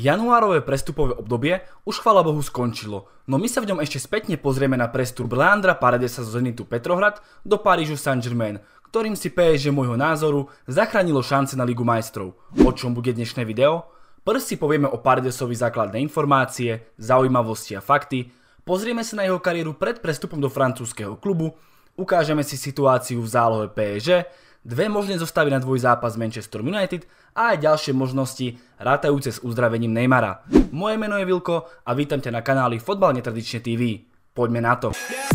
Januárové prestupové obdobie už chvala Bohu skončilo, no my sa v ňom ešte spätne pozrieme na prestup Leandra Paredesa z Zenitu Petrohrad do Parížu Saint-Germain, ktorým si PSG môjho názoru zachránilo šance na Ligu majstrov. O čom bude dnešné video? Prv si povieme o Paredesovi základné informácie, zaujímavosti a fakty, pozrieme sa na jeho kariéru pred prestupom do francúzského klubu, ukážeme si situáciu v zálohe PSG, dve možné zostavy na dvoj zápas Manchester United a aj ďalšie možnosti rátajúce s uzdravením Neymara. Moje meno je Vilko a vítam ťa na kanáli Fotbal netradične TV. Poďme na to. Yeah!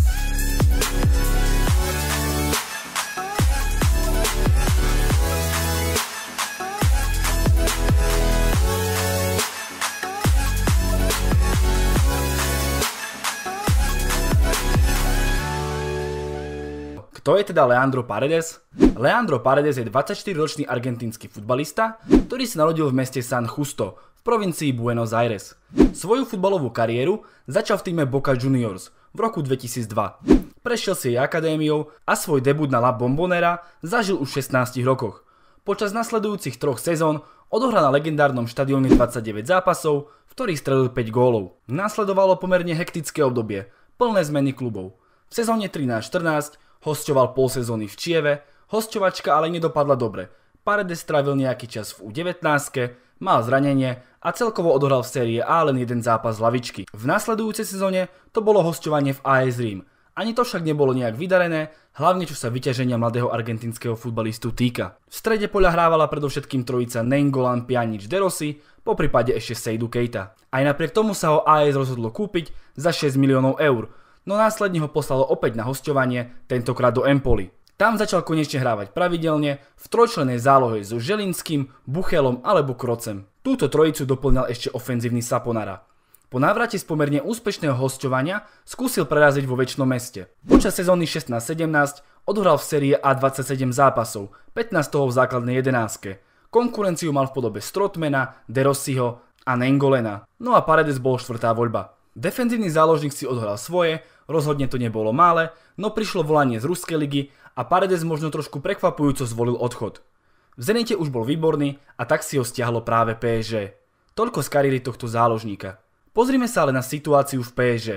Kto je teda Leandro Paredes? Leandro Paredes je 24-ročný argentínsky futbalista, ktorý sa narodil v meste San Justo v provincii Buenos Aires. Svoju futbalovú kariéru začal v týme Boca Juniors v roku 2002. Prešiel si jej akadémiou a svoj debut na La Bombonera zažil už v 16 rokoch. Počas nasledujúcich troch sezón odohral na legendárnom štadióne 29 zápasov, v ktorých strelil 5 gólov. Nasledovalo pomerne hektické obdobie, plné zmeny klubov. V sezóne 13-14 Hostoval pol sezóny v Čieve, hostovačka ale nedopadla dobre. Paredes strávil nejaký čas v U19, mal zranenie a celkovo odohral v série A len jeden zápas z lavičky. V nasledujúcej sezóne to bolo hostovanie v AS Rím. Ani to však nebolo nejak vydarené, hlavne čo sa vyťaženia mladého argentinského futbalistu týka. V strede poľa hrávala predovšetkým trojica Nengolan Pjanic De Rossi, po prípade ešte Sejdu Keita. Aj napriek tomu sa ho AS rozhodlo kúpiť za 6 miliónov eur, no následne ho poslalo opäť na hostovanie, tentokrát do Empoli. Tam začal konečne hrávať pravidelne v trojčlenej zálohe so Želinským, Buchelom alebo Krocem. Túto trojicu doplňal ešte ofenzívny Saponara. Po návrate z pomerne úspešného hostovania skúsil preraziť vo väčšnom meste. Počas sezóny 16-17 odhral v série A 27 zápasov, 15 toho v základnej 11. Konkurenciu mal v podobe Strotmana, Rossiho a Nengolena. No a Paredes bol štvrtá voľba. Defenzívny záložník si odhral svoje, rozhodne to nebolo mále, no prišlo volanie z ruskej ligy a Paredes možno trošku prekvapujúco zvolil odchod. V Zenite už bol výborný a tak si ho stiahlo práve PSG. Toľko z kariéry tohto záložníka. Pozrime sa ale na situáciu v PSG.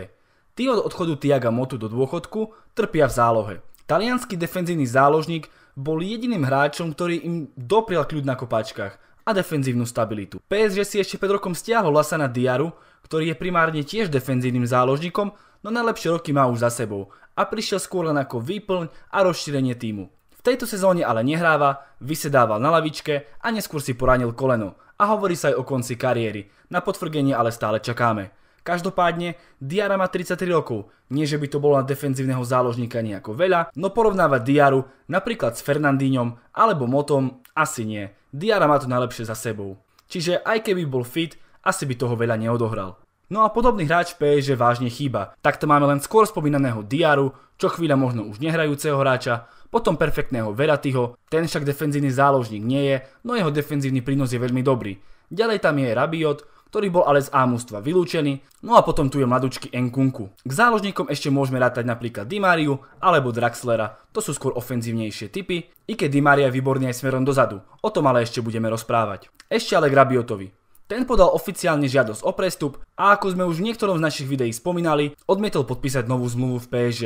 Tí od odchodu Tiaga Motu do dôchodku trpia v zálohe. Talianský defenzívny záložník bol jediným hráčom, ktorý im doprial kľud na kopačkách a defenzívnu stabilitu. PSG si ešte pred rokom stiahol Lasana Diaru, ktorý je primárne tiež defenzívnym záložníkom, no najlepšie roky má už za sebou a prišiel skôr len ako výplň a rozšírenie týmu. V tejto sezóne ale nehráva, vysedával na lavičke a neskôr si poranil koleno a hovorí sa aj o konci kariéry. Na potvrdenie ale stále čakáme. Každopádne, Diara má 33 rokov, nie že by to bolo na defenzívneho záložníka nejako veľa, no porovnávať Diaru napríklad s Fernandíňom alebo Motom asi nie. Diara má to najlepšie za sebou. Čiže aj keby bol fit, asi by toho veľa neodohral. No a podobný hráč v PSG vážne chýba. Takto máme len skôr spomínaného Diaru, čo chvíľa možno už nehrajúceho hráča, potom perfektného Veratyho, ten však defenzívny záložník nie je, no jeho defenzívny prínos je veľmi dobrý. Ďalej tam je Rabiot, ktorý bol ale z A vylúčený, no a potom tu je mladúčky Nkunku. K záložníkom ešte môžeme rátať napríklad Dimariu alebo Draxlera, to sú skôr ofenzívnejšie typy, i keď Dimaria je výborný aj smerom dozadu, o tom ale ešte budeme rozprávať. Ešte ale k Rabiotovi. Ten podal oficiálne žiadosť o prestup a ako sme už v niektorom z našich videí spomínali, odmietol podpísať novú zmluvu v PSG.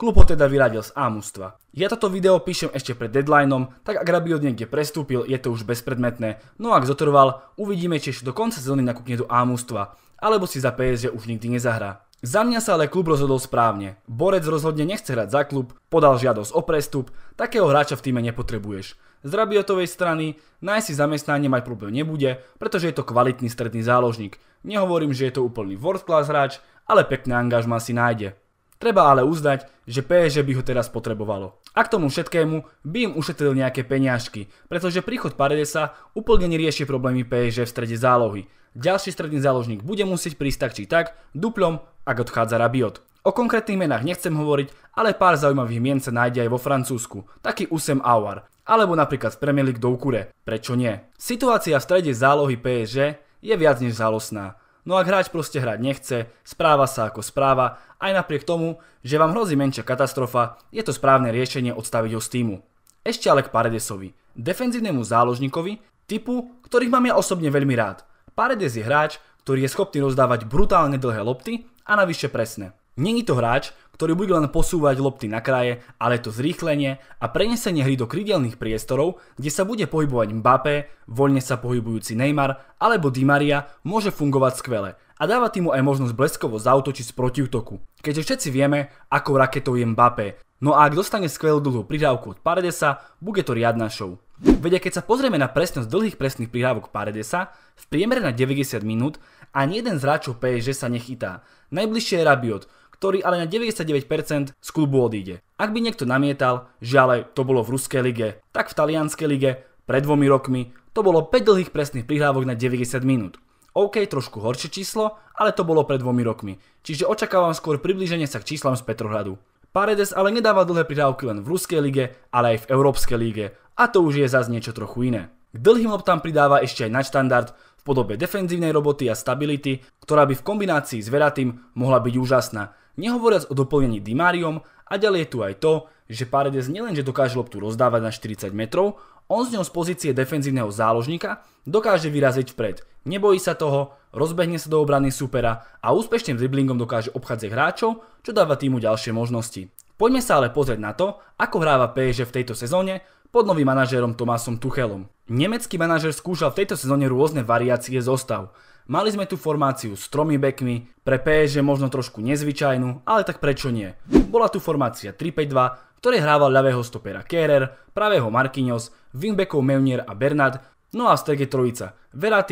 Klub ho teda vyradil z ámustva. Ja toto video píšem ešte pred deadlineom, tak ak Rabiot niekde prestúpil, je to už bezpredmetné. No ak zotrval, uvidíme, či ešte do konca sezóny nakúkne do ámustva, alebo si za PSG už nikdy nezahrá. Za mňa sa ale klub rozhodol správne. Borec rozhodne nechce hrať za klub, podal žiadosť o prestup, takého hráča v týme nepotrebuješ. Z Rabiotovej strany nájsť si zamestnanie mať problém nebude, pretože je to kvalitný stredný záložník. Nehovorím, že je to úplný world class hráč, ale pekné angažma si nájde. Treba ale uznať, že PSG by ho teraz potrebovalo. A k tomu všetkému by im ušetril nejaké peniažky, pretože príchod Paredesa úplne nerieši problémy PSG v strede zálohy ďalší stredný záložník bude musieť prísť tak či tak, duplom, ak odchádza Rabiot. O konkrétnych menách nechcem hovoriť, ale pár zaujímavých mien sa nájde aj vo Francúzsku, taký Usem Aouar, alebo napríklad v Premier League Doukure. Prečo nie? Situácia v strede zálohy PSG je viac než zálosná. No a hráč proste hrať nechce, správa sa ako správa, aj napriek tomu, že vám hrozí menšia katastrofa, je to správne riešenie odstaviť ho z týmu. Ešte ale k Paredesovi, defenzívnemu záložníkovi, typu, ktorých mám ja osobne veľmi rád. Paredes je hráč, ktorý je schopný rozdávať brutálne dlhé lopty a navyše presné. Není to hráč, ktorý bude len posúvať lopty na kraje, ale to zrýchlenie a prenesenie hry do krydelných priestorov, kde sa bude pohybovať Mbappé, voľne sa pohybujúci Neymar alebo Di Maria, môže fungovať skvele a dáva týmu aj možnosť bleskovo zautočiť z protiútoku. Keďže všetci vieme, ako raketou je Mbappé No a ak dostane skvelú dlhú prihrávku od Paredesa, bude to riadna show. Veď keď sa pozrieme na presnosť dlhých presných prihrávok Paredesa, v priemere na 90 minút ani jeden z hráčov PSG sa nechytá. Najbližšie je Rabiot, ktorý ale na 99% z klubu odíde. Ak by niekto namietal, že ale to bolo v ruskej lige, tak v talianskej lige pred dvomi rokmi to bolo 5 dlhých presných prihrávok na 90 minút. OK, trošku horšie číslo, ale to bolo pred dvomi rokmi, čiže očakávam skôr priblíženie sa k číslam z Petrohradu. Paredes ale nedáva dlhé prihrávky len v ruskej lige, ale aj v európskej lige a to už je zas niečo trochu iné. K dlhým loptám pridáva ešte aj nadštandard v podobe defenzívnej roboty a stability, ktorá by v kombinácii s Veratým mohla byť úžasná. Nehovoriac o doplnení Dimariom a ďalej je tu aj to, že Paredes nielenže dokáže loptu rozdávať na 40 metrov, on z ňou z pozície defenzívneho záložníka dokáže vyraziť vpred nebojí sa toho, rozbehne sa do obrany supera a úspešným driblingom dokáže obchádzať hráčov, čo dáva týmu ďalšie možnosti. Poďme sa ale pozrieť na to, ako hráva PSG v tejto sezóne pod novým manažérom Tomásom Tuchelom. Nemecký manažer skúšal v tejto sezóne rôzne variácie zostav. Mali sme tu formáciu s tromi bekmi, pre PSG možno trošku nezvyčajnú, ale tak prečo nie. Bola tu formácia 3-5-2, ktoré hrával ľavého stopera Kehrer, pravého Marquinhos, wingbackov Meunier a Bernard No a strek je trojica.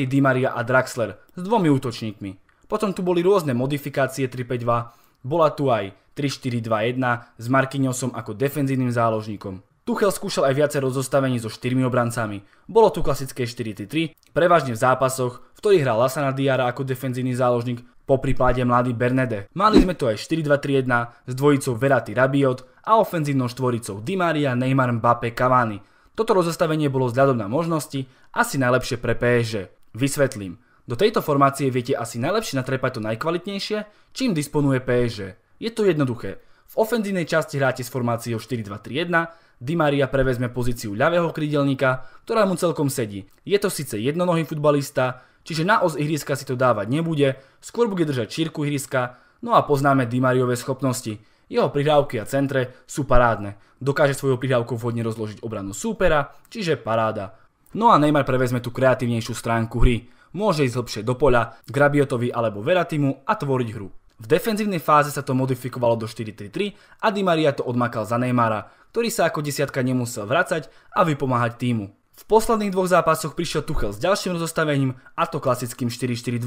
Di Maria a Draxler s dvomi útočníkmi. Potom tu boli rôzne modifikácie 3-5-2. Bola tu aj 3-4-2-1 s Markiniosom ako defenzívnym záložníkom. Tuchel skúšal aj viacej rozostavení so štyrmi obrancami. Bolo tu klasické 4-3-3, prevažne v zápasoch, v ktorých hral Lasana Diara ako defenzívny záložník, po prípade mladý Bernede. Mali sme tu aj 4-2-3-1 s dvojicou Verati Rabiot a ofenzívnou štvoricou Di Maria, Neymar, Mbappé, Cavani toto rozostavenie bolo vzhľadom na možnosti asi najlepšie pre PSG. Vysvetlím. Do tejto formácie viete asi najlepšie natrepať to najkvalitnejšie, čím disponuje PSG. Je to jednoduché. V ofenzívnej časti hráte s formáciou 4-2-3-1, Di Maria prevezme pozíciu ľavého krídelníka, ktorá mu celkom sedí. Je to síce jednonohý futbalista, čiže na os ihriska si to dávať nebude, skôr bude držať šírku ihriska, no a poznáme Di Mariové schopnosti – jeho prihrávky a centre sú parádne. Dokáže svojou prihrávkou vhodne rozložiť obranu súpera, čiže paráda. No a Neymar prevezme tú kreatívnejšiu stránku hry. Môže ísť hlbšie do poľa, k Grabiotovi alebo Veratimu a tvoriť hru. V defenzívnej fáze sa to modifikovalo do 4-3-3 a Di Maria to odmakal za Neymara, ktorý sa ako desiatka nemusel vracať a vypomáhať týmu. V posledných dvoch zápasoch prišiel Tuchel s ďalším rozostavením a to klasickým 4-4-2.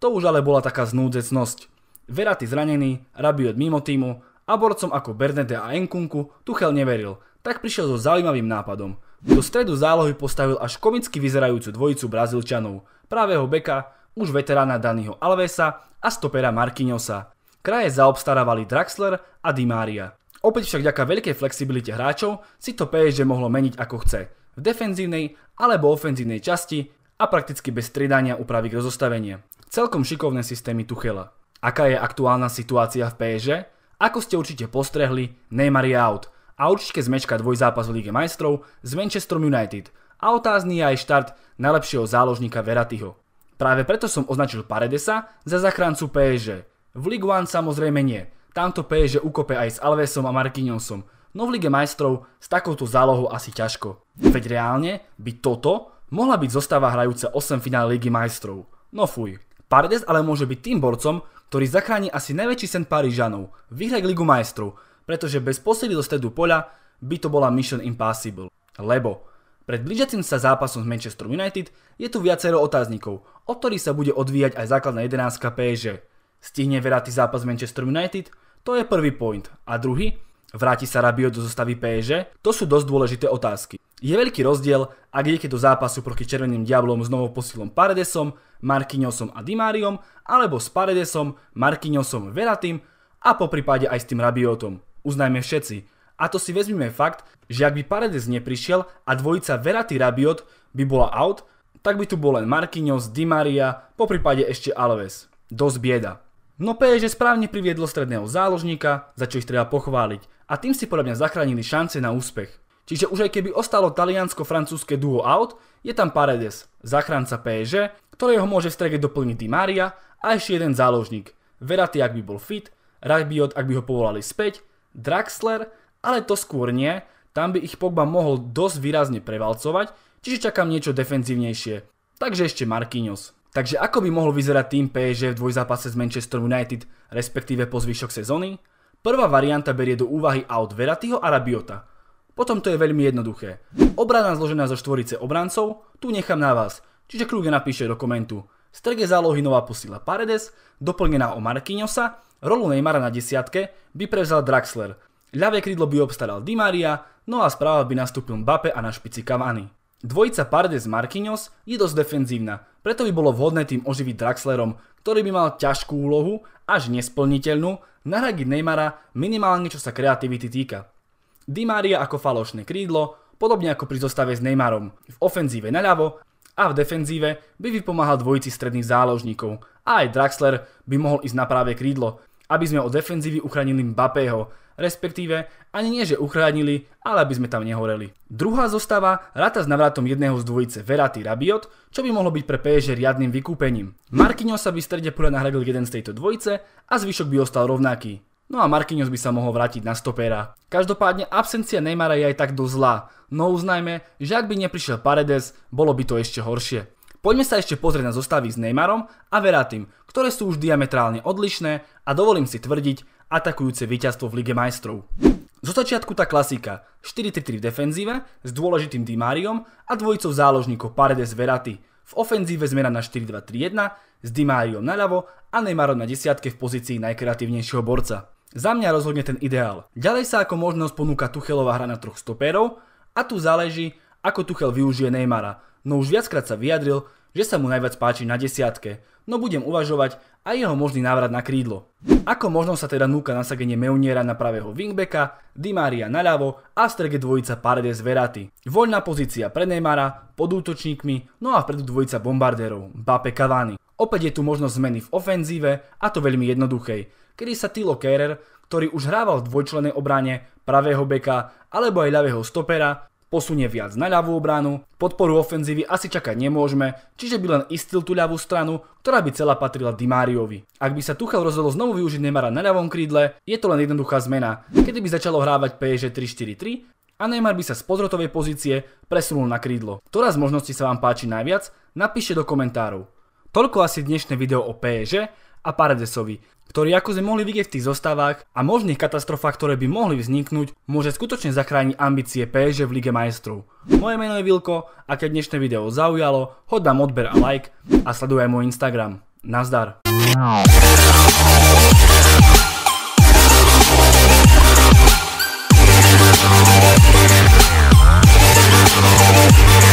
To už ale bola taká znúdzecnosť. Veraty zranený, Rabiot mimo týmu Aborcom ako Bernete a Enkunku Tuchel neveril, tak prišiel so zaujímavým nápadom. Do stredu zálohy postavil až komicky vyzerajúcu dvojicu Brazílčanov, pravého beka, už veterána Daniho Alvesa a stopera Marquinhosa. Kraje zaobstarávali Draxler a Di Maria. Opäť však ďaká veľkej flexibilite hráčov si to PSG mohlo meniť ako chce, v defenzívnej alebo ofenzívnej časti a prakticky bez stridania upraví rozostavenie. Celkom šikovné systémy Tuchela. Aká je aktuálna situácia v PSG? Ako ste určite postrehli, Neymar je out a určite zmečka zápas v Líge majstrov s Manchesterom United a otázny je aj štart najlepšieho záložníka Veratiho. Práve preto som označil Paredesa za zachráncu PSG. V Ligue 1 samozrejme nie, tamto PSG ukope aj s Alvesom a Marquinhosom, no v Lige majstrov s takouto zálohou asi ťažko. Veď reálne by toto mohla byť zostáva hrajúca 8 finále Ligy majstrov. No fuj. Paredes ale môže byť tým borcom, ktorý zachráni asi najväčší sen Parížanov, vyhrať Ligu majstrov, pretože bez posily do stredu poľa by to bola Mission Impossible. Lebo pred blížiacim sa zápasom s Manchester United je tu viacero otáznikov, od ktorých sa bude odvíjať aj základná jedenáctka PSG. Stihne veratý zápas Manchester United? To je prvý point. A druhý? Vráti sa Rabiot do zostavy PSG? To sú dosť dôležité otázky. Je veľký rozdiel, ak idete do zápasu proti Červeným diablom s novou posilom Paredesom, Markiniosom a Dimáriom, alebo s Paredesom, Markiniosom, Veratým a po prípade aj s tým Rabiotom. Uznajme všetci. A to si vezmime fakt, že ak by Paredes neprišiel a dvojica Veratý Rabiot by bola out, tak by tu bol len Markinios, Dimaria, po prípade ešte Alves. Dosť bieda. No PSG správne priviedlo stredného záložníka, za čo ich treba pochváliť a tým si podľa mňa zachránili šance na úspech. Čiže už aj keby ostalo taliansko-francúzske duo out, je tam Paredes, zachránca PSG, ktorého môže v strege doplniť Di Maria a ešte jeden záložník. Verratti ak by bol fit, Rabiot, ak by ho povolali späť, Draxler, ale to skôr nie, tam by ich Pogba mohol dosť výrazne prevalcovať, čiže čakám niečo defenzívnejšie. Takže ešte Marquinhos. Takže ako by mohol vyzerať tým PSG v dvojzápase s Manchester United, respektíve po zvyšok sezóny? Prvá varianta berie do úvahy out Veratiho a Rabiota – potom to je veľmi jednoduché. Obrana zložená zo štvorice obrancov, tu nechám na vás, čiže Kruge napíše do komentu. Strge zálohy nová posila Paredes, doplnená o Marquinhosa, rolu Neymara na desiatke by prevzal Draxler, ľavé krídlo by obstaral Di Maria, no a správa by nastúpil Mbappe a na špici Cavani. Dvojica Paredes Marquinhos je dosť defenzívna, preto by bolo vhodné tým oživiť Draxlerom, ktorý by mal ťažkú úlohu, až nesplniteľnú, nahradiť Neymara minimálne čo sa kreativity týka. Di Maria ako falošné krídlo, podobne ako pri zostave s Neymarom, v ofenzíve naľavo a v defenzíve by vypomáhal dvojici stredných záložníkov a aj Draxler by mohol ísť na práve krídlo, aby sme od defenzívy uchránili Mbappého, respektíve ani nie, že uchránili, ale aby sme tam nehoreli. Druhá zostava rata s navratom jedného z dvojice Verati Rabiot, čo by mohlo byť pre PSG riadnym vykúpením. Marquinhos sa by v strede poľa nahradil jeden z tejto dvojice a zvyšok by ostal rovnaký. No a Marquinhos by sa mohol vrátiť na stopera. Každopádne absencia Neymara je aj tak dosť zlá, no uznajme, že ak by neprišiel Paredes, bolo by to ešte horšie. Poďme sa ešte pozrieť na zostavy s Neymarom a Veratim, ktoré sú už diametrálne odlišné a dovolím si tvrdiť atakujúce víťazstvo v Lige majstrov. Zo začiatku tá klasika 4-3-3 v defenzíve s dôležitým Dimáriom a dvojicou záložníkov Paredes Verati. V ofenzíve zmena na 4-2-3-1 s Dimáriom naľavo a Neymarom na desiatke v pozícii najkreatívnejšieho borca. Za mňa rozhodne ten ideál. Ďalej sa ako možnosť ponúka Tuchelová hra na troch stopérov a tu záleží, ako Tuchel využije Neymara, no už viackrát sa vyjadril, že sa mu najviac páči na desiatke, no budem uvažovať aj jeho možný návrat na krídlo. Ako možno sa teda núka nasadenie Meuniera na pravého wingbacka, Di Maria naľavo a v strede dvojica Paredes Verati. Voľná pozícia pre Neymara, pod útočníkmi, no a vpredu dvojica bombardérov, Bape Cavani. Opäť je tu možnosť zmeny v ofenzíve a to veľmi jednoduchej kedy sa Tilo Kehrer, ktorý už hrával v dvojčlenej obrane pravého beka alebo aj ľavého stopera, posunie viac na ľavú obranu, podporu ofenzívy asi čakať nemôžeme, čiže by len istil tú ľavú stranu, ktorá by celá patrila Dimáriovi. Ak by sa Tuchel rozhodol znovu využiť Nemara na ľavom krídle, je to len jednoduchá zmena, kedy by začalo hrávať PSG 3-4-3 a Neymar by sa z pozrotovej pozície presunul na krídlo. Ktorá z možností sa vám páči najviac, napíšte do komentárov. Toľko asi dnešné video o PSG a Paredesovi, ktorý ako sme mohli vidieť v tých zostavách a možných katastrofách, ktoré by mohli vzniknúť, môže skutočne zachrániť ambície PSG v Lige majstrov. Moje meno je Vilko a keď dnešné video zaujalo, hoď dám odber a like a sleduj aj môj Instagram. Nazdar. We'll be right back.